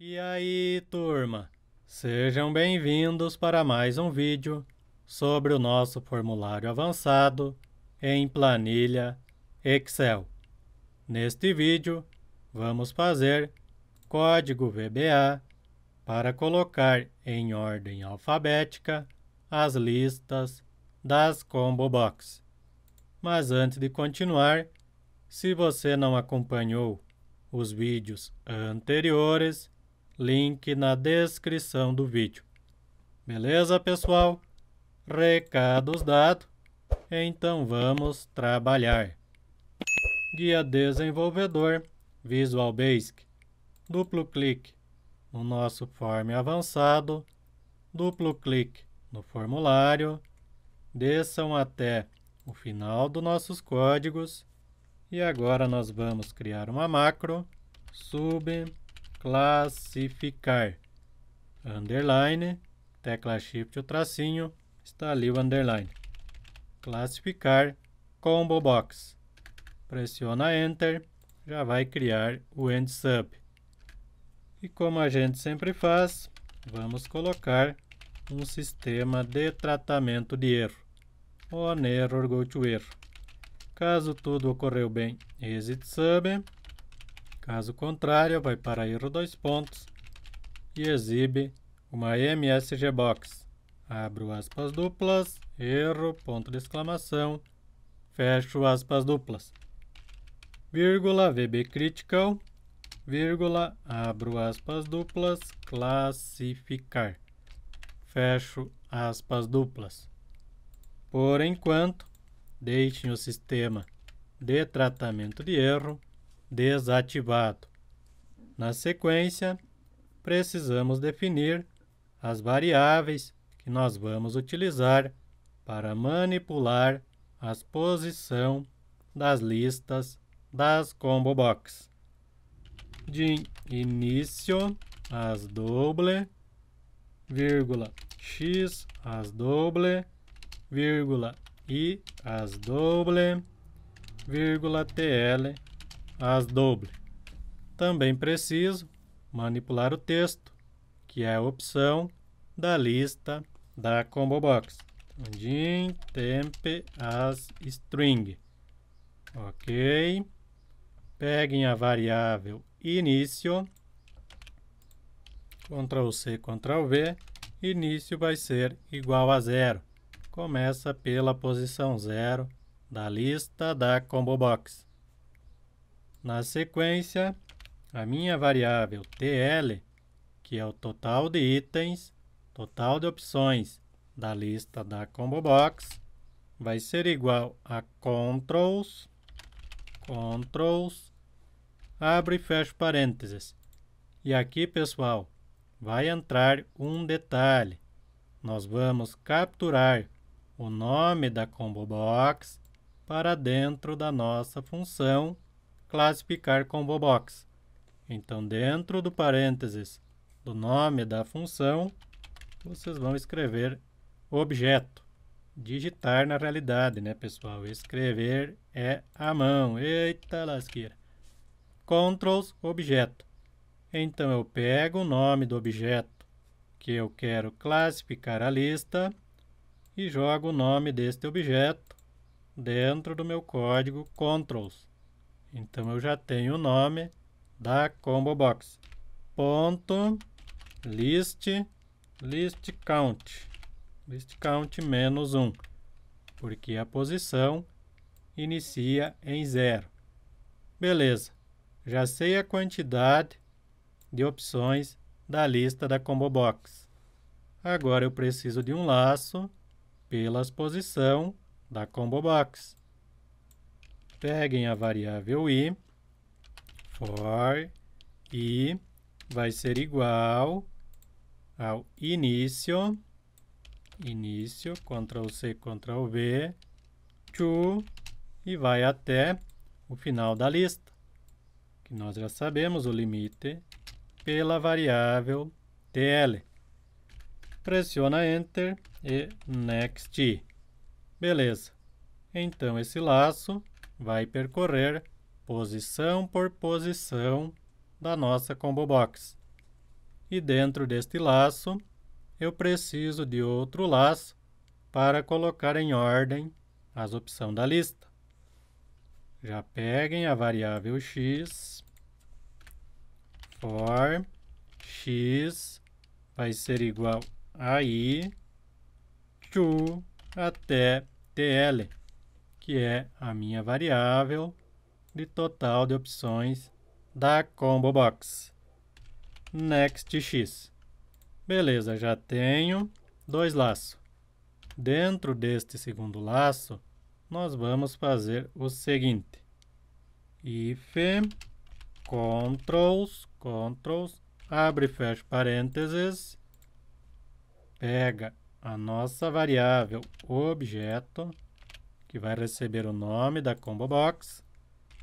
E aí, turma? Sejam bem-vindos para mais um vídeo sobre o nosso formulário avançado em planilha Excel. Neste vídeo, vamos fazer código VBA para colocar em ordem alfabética as listas das Combo Box. Mas antes de continuar, se você não acompanhou os vídeos anteriores, Link na descrição do vídeo. Beleza, pessoal? Recados dados. Então vamos trabalhar. Guia Desenvolvedor Visual Basic. Duplo clique no nosso form avançado. Duplo clique no formulário. Desçam até o final dos nossos códigos. E agora nós vamos criar uma macro sub classificar. Underline, tecla Shift o tracinho, está ali o underline. Classificar combo box. Pressiona Enter, já vai criar o end sub. E como a gente sempre faz, vamos colocar um sistema de tratamento de erro. On error, go to error. Caso tudo ocorreu bem, exit sub Caso contrário, vai para erro dois pontos e exibe uma MSG Box. Abro aspas duplas, erro, ponto de exclamação, fecho aspas duplas. Vírgula, VB Critical, vírgula, abro aspas duplas, classificar. Fecho aspas duplas. Por enquanto, deixem o sistema de tratamento de erro desativado. Na sequência, precisamos definir as variáveis que nós vamos utilizar para manipular a posição das listas das combo box. De início, as doble, vírgula, x, as doble, vírgula, i, as doble, vírgula, tl, as doble. Também preciso manipular o texto, que é a opção da lista da combo box. Din temp as string. Ok. Peguem a variável início. Ctrl C, Ctrl V. Início vai ser igual a zero. Começa pela posição zero da lista da combo box. Na sequência, a minha variável TL, que é o total de itens, total de opções da lista da combo box, vai ser igual a controls, controls, abre e fecha parênteses. E aqui, pessoal, vai entrar um detalhe. Nós vamos capturar o nome da combo box para dentro da nossa função classificar combo box. Então, dentro do parênteses do nome da função, vocês vão escrever objeto. Digitar na realidade, né, pessoal? Escrever é a mão. Eita lasqueira. Controls objeto. Então, eu pego o nome do objeto que eu quero classificar a lista e jogo o nome deste objeto dentro do meu código controls. Então eu já tenho o nome da combo box. Ponto list list count. List count menos 1, porque a posição inicia em zero. Beleza. Já sei a quantidade de opções da lista da combo box. Agora eu preciso de um laço pelas posição da combo box. Peguem a variável i, for i vai ser igual ao início, início, Ctrl C, Ctrl V, to, e vai até o final da lista, que nós já sabemos o limite pela variável tl. Pressiona Enter e Next. Beleza. Então, esse laço vai percorrer posição por posição da nossa combo box. E dentro deste laço, eu preciso de outro laço para colocar em ordem as opções da lista. Já peguem a variável x, for x vai ser igual a i to até tl que é a minha variável de total de opções da combo box. Next X. Beleza, já tenho dois laços. Dentro deste segundo laço, nós vamos fazer o seguinte. If controls, controls, abre e fecha parênteses, pega a nossa variável objeto, que vai receber o nome da combo box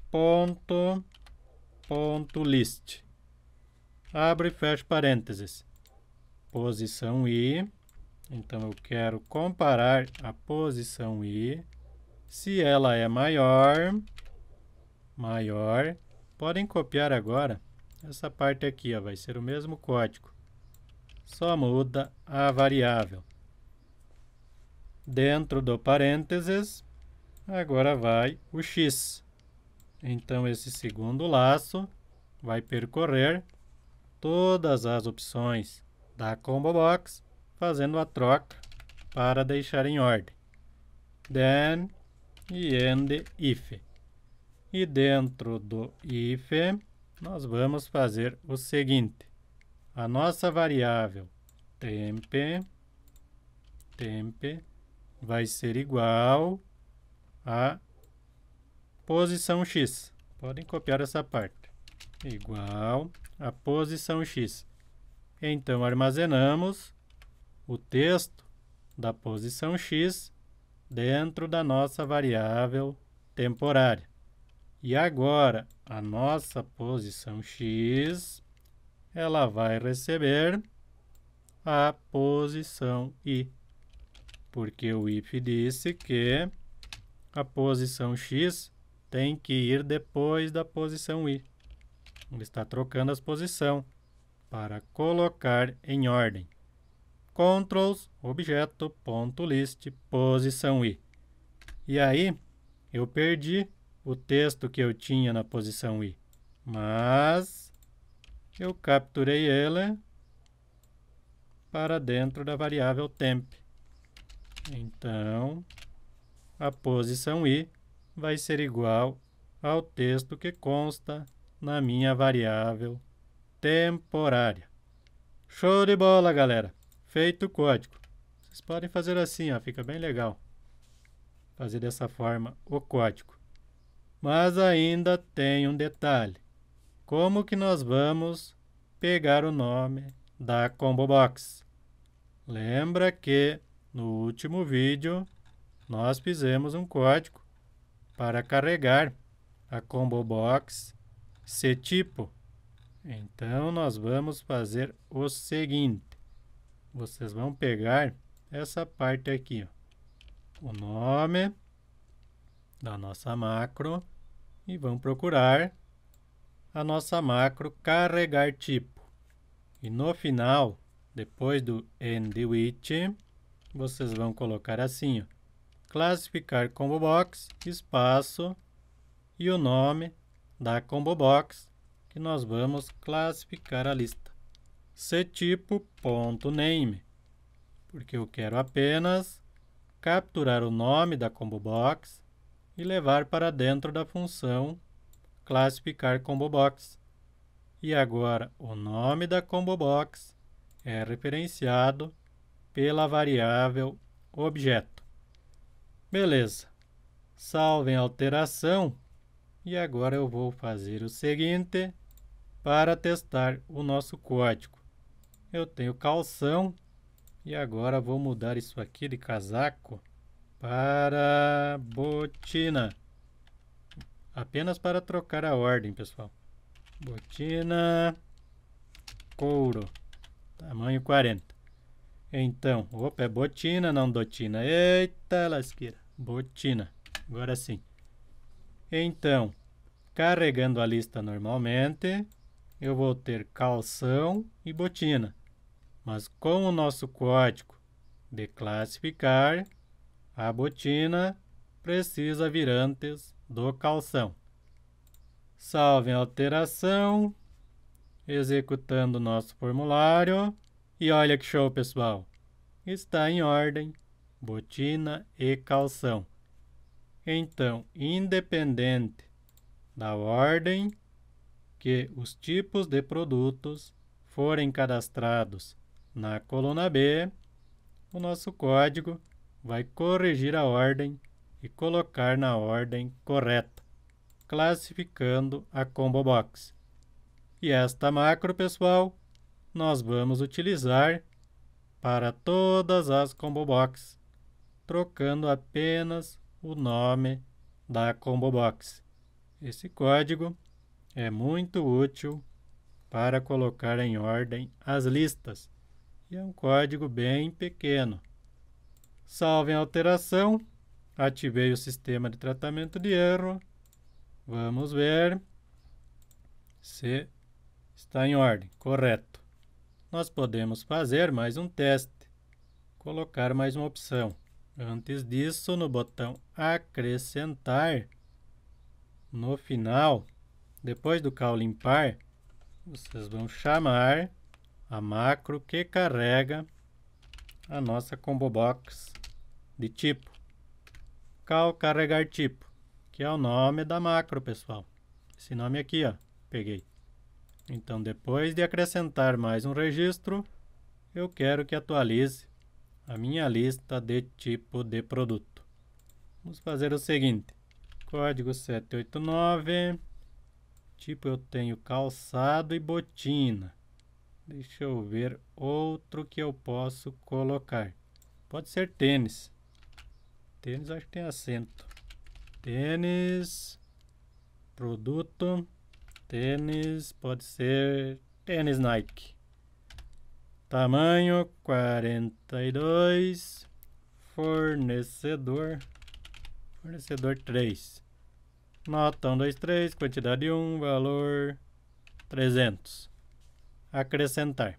ponto ponto list abre e fecha parênteses posição i então eu quero comparar a posição i se ela é maior maior podem copiar agora essa parte aqui ó, vai ser o mesmo código só muda a variável dentro do parênteses Agora vai o X. Então, esse segundo laço vai percorrer todas as opções da combo box, fazendo a troca para deixar em ordem. Then e end if. E dentro do if, nós vamos fazer o seguinte. A nossa variável temp, temp vai ser igual a posição x. Podem copiar essa parte. Igual a posição x. Então, armazenamos o texto da posição x dentro da nossa variável temporária. E agora, a nossa posição x, ela vai receber a posição i, porque o if disse que a posição X tem que ir depois da posição Y. Ele está trocando as posições para colocar em ordem. Controls, objeto, ponto, list, posição I. E aí, eu perdi o texto que eu tinha na posição I. Mas, eu capturei ele para dentro da variável temp. Então, a posição i vai ser igual ao texto que consta na minha variável temporária. Show de bola, galera! Feito o código. Vocês podem fazer assim, ó, fica bem legal. Fazer dessa forma o código. Mas ainda tem um detalhe. Como que nós vamos pegar o nome da combo box? Lembra que no último vídeo nós fizemos um código para carregar a combo box C tipo. Então nós vamos fazer o seguinte. Vocês vão pegar essa parte aqui, ó. o nome da nossa macro e vão procurar a nossa macro carregar tipo. E no final, depois do end With, vocês vão colocar assim, ó, classificar combo box, espaço e o nome da combo box que nós vamos classificar a lista. ctipo.name, porque eu quero apenas capturar o nome da combo box e levar para dentro da função classificar combo box. E agora o nome da combo box é referenciado pela variável objeto. Beleza. Salvem alteração. E agora eu vou fazer o seguinte para testar o nosso código. Eu tenho calção e agora vou mudar isso aqui de casaco para botina. Apenas para trocar a ordem, pessoal. Botina couro, tamanho 40. Então, opa, é botina, não dotina. Eita, lasqueira. Botina. Agora sim. Então, carregando a lista normalmente, eu vou ter calção e botina. Mas com o nosso código de classificar, a botina precisa vir antes do calção. Salve a alteração, executando o nosso formulário. E olha que show, pessoal! Está em ordem botina e calção. Então, independente da ordem que os tipos de produtos forem cadastrados na coluna B, o nosso código vai corrigir a ordem e colocar na ordem correta, classificando a combo box. E esta macro, pessoal, nós vamos utilizar para todas as combo boxes trocando apenas o nome da combo box. Esse código é muito útil para colocar em ordem as listas e é um código bem pequeno. Salve a alteração, ativei o sistema de tratamento de erro. Vamos ver se está em ordem, correto. Nós podemos fazer mais um teste, colocar mais uma opção. Antes disso, no botão acrescentar, no final, depois do cal limpar, vocês vão chamar a macro que carrega a nossa combo box de tipo cal carregar tipo, que é o nome da macro, pessoal. Esse nome aqui, ó, peguei. Então, depois de acrescentar mais um registro, eu quero que atualize a minha lista de tipo de produto. Vamos fazer o seguinte, código 789, tipo eu tenho calçado e botina. Deixa eu ver outro que eu posso colocar. Pode ser tênis. Tênis acho que tem acento. Tênis, produto, tênis, pode ser tênis Nike. Tamanho 42. Fornecedor. Fornecedor 3. Nota 123, quantidade 1, valor 300. Acrescentar.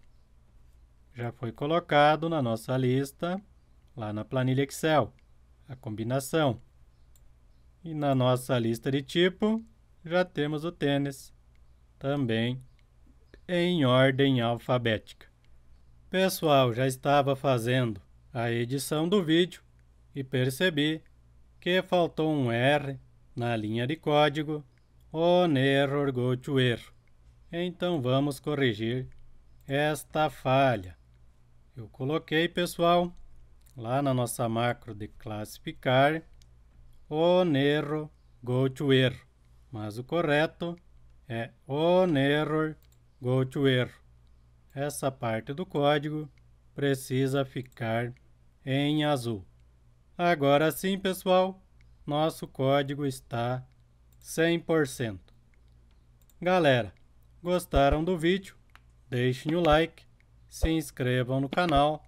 Já foi colocado na nossa lista, lá na planilha Excel, a combinação. E na nossa lista de tipo, já temos o tênis, também em ordem alfabética. Pessoal, já estava fazendo a edição do vídeo e percebi que faltou um R na linha de código on error go to error. Então vamos corrigir esta falha. Eu coloquei, pessoal, lá na nossa macro de classificar on error go to error, mas o correto é on error go to error essa parte do código precisa ficar em azul. Agora sim, pessoal, nosso código está 100%. Galera, gostaram do vídeo? Deixem o like, se inscrevam no canal,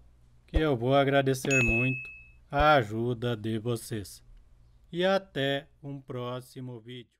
que eu vou agradecer muito a ajuda de vocês. E até um próximo vídeo.